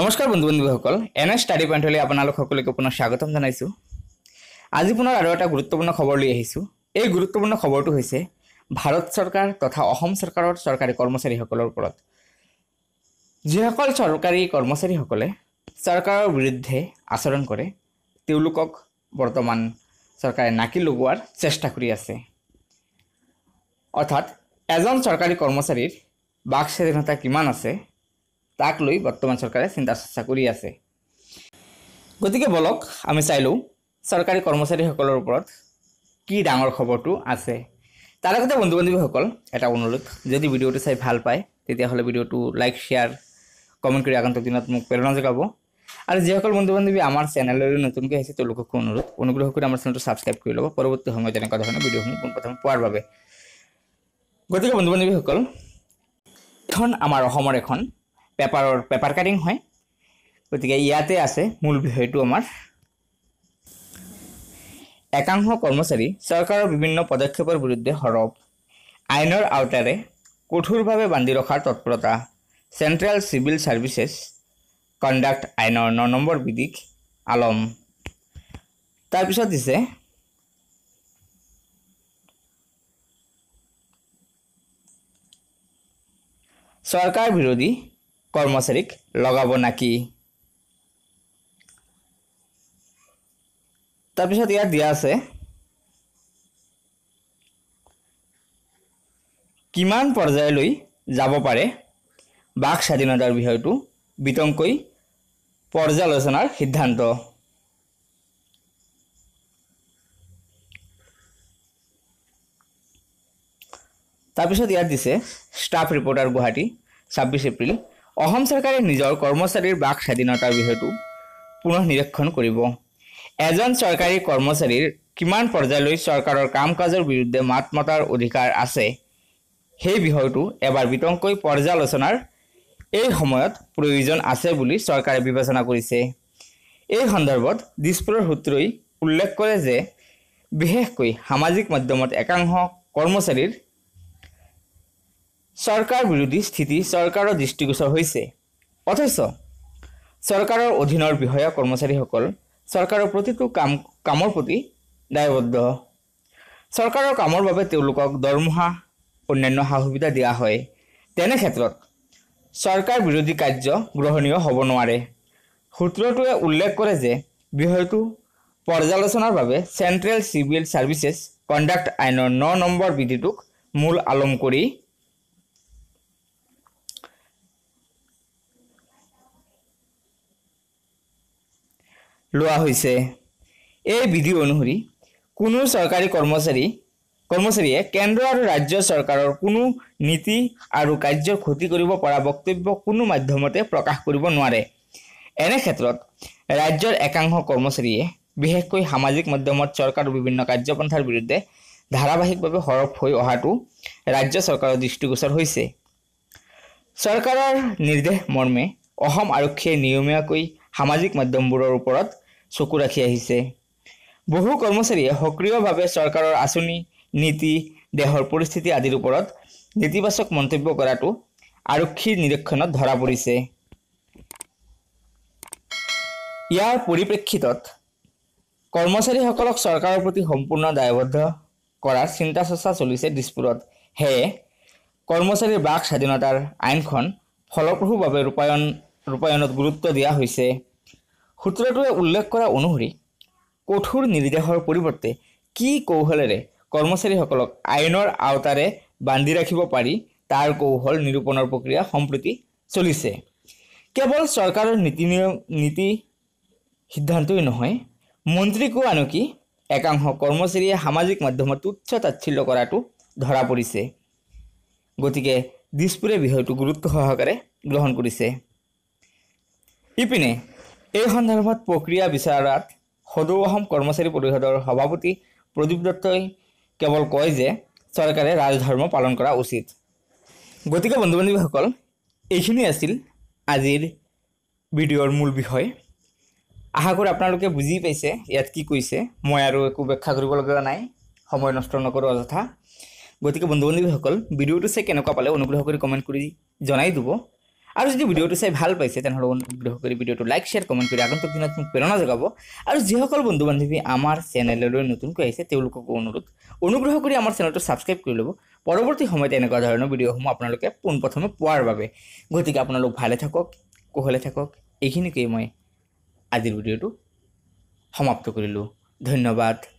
নমস্কাৰ বন্ধু বান্ধৱীসকল এন এছ ষ্টাডি পইণ্টলৈ আপোনালোক সকলোকে পুনৰ স্বাগতম জনাইছোঁ আজি পুনৰ আৰু এটা গুৰুত্বপূৰ্ণ খবৰ লৈ আহিছোঁ এই গুৰুত্বপূৰ্ণ খবৰটো হৈছে ভাৰত চৰকাৰ তথা অসম চৰকাৰৰ চৰকাৰী কৰ্মচাৰীসকলৰ ওপৰত যিসকল চৰকাৰী কৰ্মচাৰীসকলে চৰকাৰৰ বিৰুদ্ধে আচৰণ কৰে তেওঁলোকক বৰ্তমান চৰকাৰে নাকি লগোৱাৰ চেষ্টা কৰি আছে অৰ্থাৎ এজন চৰকাৰী কৰ্মচাৰীৰ বাক স্বাধীনতা কিমান আছে তাক লৈ বৰ্তমান চৰকাৰে চিন্তা চৰ্চা কৰি আছে গতিকে বলক আমি চাই লওঁ চৰকাৰী কৰ্মচাৰীসকলৰ ওপৰত কি ডাঙৰ খবৰটো আছে তাৰ আগতে বন্ধু বান্ধৱীসকল এটা অনুৰোধ যদি ভিডিঅ'টো চাই ভাল পায় তেতিয়াহ'লে ভিডিঅ'টো লাইক শ্বেয়াৰ কমেণ্ট কৰি আগন্তুক দিনত মোক প্ৰেৰণা যোগাব আৰু যিসকল বন্ধু বান্ধৱী আমাৰ চেনেললৈ নতুনকৈ আহিছে তেওঁলোককো অনুৰোধ অনুগ্ৰহ কৰি আমাৰ চেনেলটো ছাবস্ক্ৰাইব কৰি ল'ব পৰৱৰ্তী সময়ত তেনেকুৱা ধৰণৰ ভিডিঅ'সমূহ পোনপ্ৰথম পোৱাৰ বাবে গতিকে বন্ধু বান্ধৱীসকল এখন আমাৰ অসমৰ এখন পেপাৰৰ পেপাৰ কাটিং হয় গতিকে ইয়াতে আছে মূল বিষয়টো আমাৰ একাংশ কৰ্মচাৰী চৰকাৰৰ বিভিন্ন পদক্ষেপৰ বিৰুদ্ধে সৰব আইনৰ আওতাৰে কঠোৰভাৱে বান্ধি ৰখাৰ তৎপৰতা চেণ্ট্ৰেল চিভিল ছাৰ্ভিচেছ কণ্ডাক্ট আইনৰ ন নম্বৰ বিধিক আলম তাৰপিছত দিছে চৰকাৰ বিৰোধী কৰ্মচাৰীক লগাব নাকি তাৰপিছত ইয়াত দিয়া আছে কিমান পৰ্যায়লৈ যাব পাৰে বাক স্বাধীনতাৰ বিষয়টো বিতংকৈ পৰ্যালোচনাৰ সিদ্ধান্ত তাৰপিছত ইয়াত দিছে ষ্টাফ ৰিপৰ্টাৰ গুৱাহাটী ছাব্বিছ এপ্ৰিল অসম চৰকাৰে নিজৰ কৰ্মচাৰীৰ বাক স্বাধীনতাৰ বিষয়টো পুনৰ নিৰীক্ষণ কৰিব এজন চৰকাৰী কৰ্মচাৰীৰ কিমান পৰ্যায়লৈ চৰকাৰৰ কাম কাজৰ বিৰুদ্ধে মাত মতাৰ অধিকাৰ আছে সেই বিষয়টো এবাৰ বিতংকৈ পৰ্যালোচনাৰ এই সময়ত প্ৰয়োজন আছে বুলি চৰকাৰে বিবেচনা কৰিছে এই সন্দৰ্ভত দিছপুৰৰ সূত্ৰই উল্লেখ কৰে যে বিশেষকৈ সামাজিক মাধ্যমত একাংশ কৰ্মচাৰীৰ চৰকাৰ বিৰোধী স্থিতি চৰকাৰৰ দৃষ্টিগোচৰ হৈছে অথচ চৰকাৰৰ অধীনৰ বিষয়া কৰ্মচাৰীসকল চৰকাৰৰ প্ৰতিটো কাম কামৰ প্ৰতি দায়বদ্ধ চৰকাৰৰ কামৰ বাবে তেওঁলোকক দৰমহা অন্যান্য সা সুবিধা দিয়া হয় তেনে ক্ষেত্ৰত চৰকাৰ বিৰোধী কাৰ্য গ্ৰহণীয় হ'ব নোৱাৰে সূত্ৰটোৱে উল্লেখ কৰে যে বিষয়টো পৰ্যালোচনাৰ বাবে চেণ্ট্ৰেল চিভিল ছাৰ্ভিচেছ কণ্ডাক্ট আইনৰ ন নম্বৰ বিধিটোক মূল আলম কৰি লোৱা হৈছে এই বিধি অনুসৰি কোনো চৰকাৰী কৰ্মচাৰী কৰ্মচাৰীয়ে কেন্দ্ৰ আৰু ৰাজ্য চৰকাৰৰ কোনো নীতি আৰু কাৰ্যৰ ক্ষতি কৰিব পৰা বক্তব্য কোনো মাধ্যমতে প্ৰকাশ কৰিব নোৱাৰে এনে ক্ষেত্ৰত ৰাজ্যৰ একাংশ কৰ্মচাৰীয়ে বিশেষকৈ সামাজিক মাধ্যমত চৰকাৰৰ বিভিন্ন কাৰ্যপন্থাৰ বিৰুদ্ধে ধাৰাবাহিকভাৱে সৰব হৈ অহাটো ৰাজ্য চৰকাৰৰ দৃষ্টিগোচৰ হৈছে চৰকাৰৰ নিৰ্দেশ মৰ্মে অসম আৰক্ষীয়ে নিয়মীয়াকৈ সামাজিক মাধ্যমবোৰৰ ওপৰত চকু ৰাখি আহিছে বহু কৰ্মচাৰীয়ে সক্ৰিয়ভাৱে চৰকাৰৰ আঁচনি নীতি দেশৰ পৰিস্থিতি আদিৰ ওপৰত নেতিবাচক মন্তব্য কৰাটো আৰক্ষীৰ নিৰীক্ষণত ধৰা পৰিছে ইয়াৰ পৰিপ্ৰেক্ষিতত কৰ্মচাৰীসকলক চৰকাৰৰ প্ৰতি সম্পূৰ্ণ দায়বদ্ধ কৰাৰ চিন্তা চৰ্চা চলিছে দিছপুৰত সেয়ে কৰ্মচাৰীৰ বাক স্বাধীনতাৰ আইনখন ফলপ্ৰসূভাৱে ৰূপায়ণ ৰূপায়ণত গুৰুত্ব দিয়া হৈছে সূত্ৰটোৱে উল্লেখ কৰা অনুসৰি কঠোৰ নিৰ্দেশৰ পৰিৱৰ্তে কি কৌশলেৰে কৰ্মচাৰীসকলক আইনৰ আওতাৰে বান্ধি ৰাখিব পাৰি তাৰ কৌশল নিৰূপণৰ প্ৰক্ৰিয়া সম্প্ৰতি চলিছে কেৱল চৰকাৰৰ নীতি নিয়ম নীতি সিদ্ধান্তই নহয় মন্ত্ৰীকো আনকি একাংশ কৰ্মচাৰীয়ে সামাজিক মাধ্যমত তুচ্ছ তাচ্ছিল্য কৰাটো ধৰা পৰিছে গতিকে দিছপুৰে বিষয়টো গুৰুত্ব সহকাৰে গ্ৰহণ কৰিছে ইপিনে এই সন্দৰ্ভত প্ৰক্ৰিয়া বিচাৰাত সদৌ অসম কৰ্মচাৰী পৰিষদৰ সভাপতি প্ৰদীপ দত্তই কেৱল কয় যে চৰকাৰে ৰাজধৰ্ম পালন কৰা উচিত গতিকে বন্ধু বান্ধৱীসকল এইখিনি আছিল আজিৰ ভিডিঅ'ৰ মূল বিষয় আশা কৰোঁ আপোনালোকে বুজি পাইছে ইয়াত কি কৈছে মই আৰু একো ব্যাখ্যা কৰিবলগীয়া নাই সময় নষ্ট নকৰোঁ অযথা গতিকে বন্ধু বান্ধৱীসকল ভিডিঅ'টো চাই কেনেকুৱা পালে অনুগ্ৰহ কৰি কমেণ্ট কৰি জনাই দিব আৰু যদি ভিডিঅ'টো চাই ভাল পাইছে তেনেহ'লে অনুগ্ৰহ কৰি ভিডিঅ'টো লাইক শ্বেয়াৰ কমেণ্ট কৰি আগন্তুক দিনত মোক প্ৰেৰণা যোগাব আৰু যিসকল বন্ধু বান্ধৱী আমাৰ চেনেললৈ নতুনকৈ আহিছে তেওঁলোককো অনুৰোধ অনুগ্ৰহ কৰি আমাৰ চেনেলটো ছাবস্ক্ৰাইব কৰি ল'ব পৰৱৰ্তী সময়ত এনেকুৱা ধৰণৰ ভিডিঅ'সমূহ আপোনালোকে পোনপ্ৰথমে পোৱাৰ বাবে গতিকে আপোনালোক ভালে থাকক কুশলে থাকক এইখিনিকে মই আজিৰ ভিডিঅ'টো সমাপ্ত কৰিলোঁ ধন্যবাদ